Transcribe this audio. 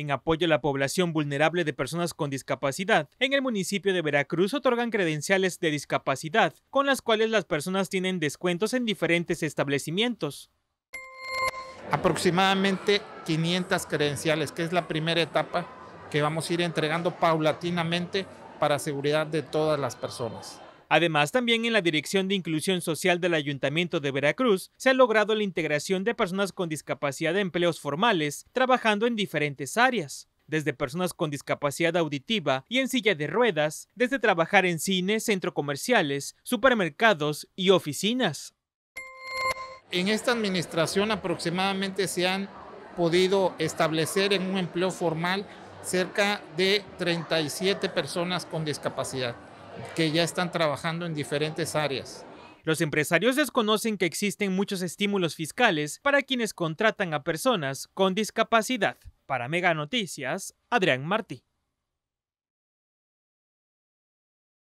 en apoyo a la población vulnerable de personas con discapacidad. En el municipio de Veracruz otorgan credenciales de discapacidad, con las cuales las personas tienen descuentos en diferentes establecimientos. Aproximadamente 500 credenciales, que es la primera etapa que vamos a ir entregando paulatinamente para seguridad de todas las personas. Además, también en la Dirección de Inclusión Social del Ayuntamiento de Veracruz se ha logrado la integración de personas con discapacidad de empleos formales, trabajando en diferentes áreas desde personas con discapacidad auditiva y en silla de ruedas, desde trabajar en cines, centros comerciales, supermercados y oficinas. En esta administración aproximadamente se han podido establecer en un empleo formal cerca de 37 personas con discapacidad que ya están trabajando en diferentes áreas. Los empresarios desconocen que existen muchos estímulos fiscales para quienes contratan a personas con discapacidad. Para Mega Noticias, Adrián Martí.